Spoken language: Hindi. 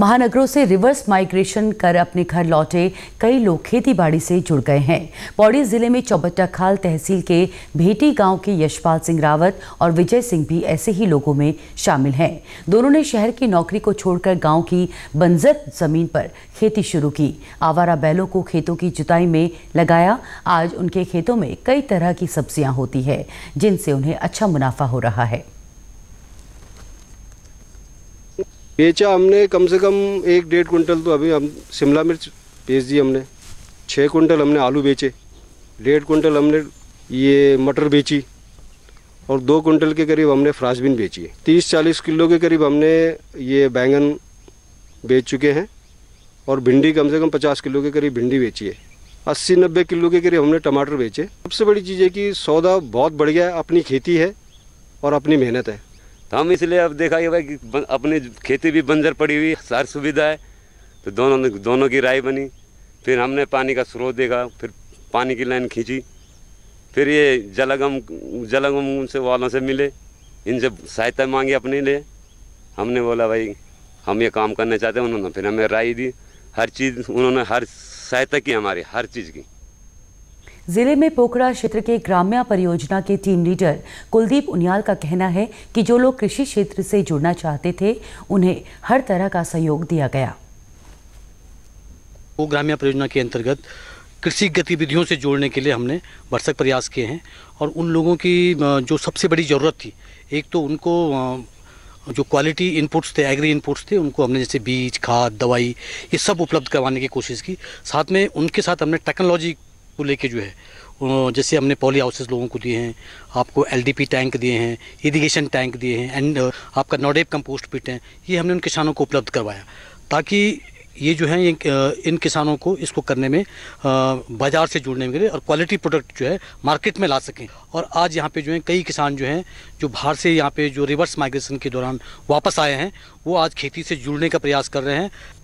महानगरों से रिवर्स माइग्रेशन कर अपने घर लौटे कई लोग खेतीबाड़ी से जुड़ गए हैं पौड़ी जिले में चौबट्टा खाल तहसील के भेटी गांव के यशपाल सिंह रावत और विजय सिंह भी ऐसे ही लोगों में शामिल हैं दोनों ने शहर की नौकरी को छोड़कर गाँव की बंजर जमीन पर खेती शुरू की आवारा बैलों को खेतों की जुताई में लगाया आज उनके खेतों में कई तरह की सब्जियाँ होती है जिनसे उन्हें अच्छा मुनाफा हो रहा है बेचा हमने कम से कम एक डेढ़ कुंटल तो अभी हम शिमला मिर्च बेच दी हमने छः कुंटल हमने आलू बेचे डेढ़ कुंटल हमने ये मटर बेची और दो कुंटल के करीब हमने फ्रासबिन बेची है तीस चालीस किलो के करीब हमने ये बैंगन बेच चुके हैं और भिंडी कम से कम पचास किलो के करीब भिंडी बेची है अस्सी नब्बे किलो के करीब हमने टमाटर बेचे सबसे बड़ी चीज़ है कि सौदा बहुत बढ़ गया है अपनी खेती है और अपनी मेहनत है तो हम इसलिए अब देखा ये भाई कि अपनी खेती भी बंजर पड़ी हुई सारी सुविधा है तो दोनों दोनों की राय बनी फिर हमने पानी का स्रोत देखा फिर पानी की लाइन खींची फिर ये जलगम जलगम उनसे वालों से मिले इनसे सहायता मांगी अपने लिए हमने बोला भाई हम ये काम करना चाहते हैं उन्होंने फिर हमें राय दी हर चीज़ उन्होंने हर सहायता की हमारी हर चीज़ की जिले में पोखरा क्षेत्र के ग्राम्या परियोजना के टीम लीडर कुलदीप उनियाल का कहना है कि जो लोग कृषि क्षेत्र से जुड़ना चाहते थे उन्हें हर तरह का सहयोग दिया गया वो ग्राम्या परियोजना के अंतर्गत कृषि गतिविधियों से जोड़ने के लिए हमने भरसक प्रयास किए हैं और उन लोगों की जो सबसे बड़ी ज़रूरत थी एक तो उनको जो क्वालिटी इनपुट्स थे एग्री इनपुट्स थे उनको हमने जैसे बीज खाद दवाई ये सब उपलब्ध करवाने की कोशिश की साथ में उनके साथ हमने टेक्नोलॉजी को लेके जो है जैसे हमने पॉली हाउसेज लोगों को दिए हैं आपको एलडीपी टैंक दिए हैं इरीगेशन टैंक दिए हैं एंड uh, आपका नोडेप कंपोस्ट पिट है ये हमने उन किसानों को उपलब्ध करवाया ताकि ये जो है ये uh, इन किसानों को इसको करने में uh, बाज़ार से जुड़ने के लिए और क्वालिटी प्रोडक्ट जो है मार्केट में ला सकें और आज यहाँ पे जो है कई किसान जो हैं जो बाहर से यहाँ पे जो रिवर्स माइग्रेशन के दौरान वापस आए हैं वो आज खेती से जुड़ने का प्रयास कर रहे हैं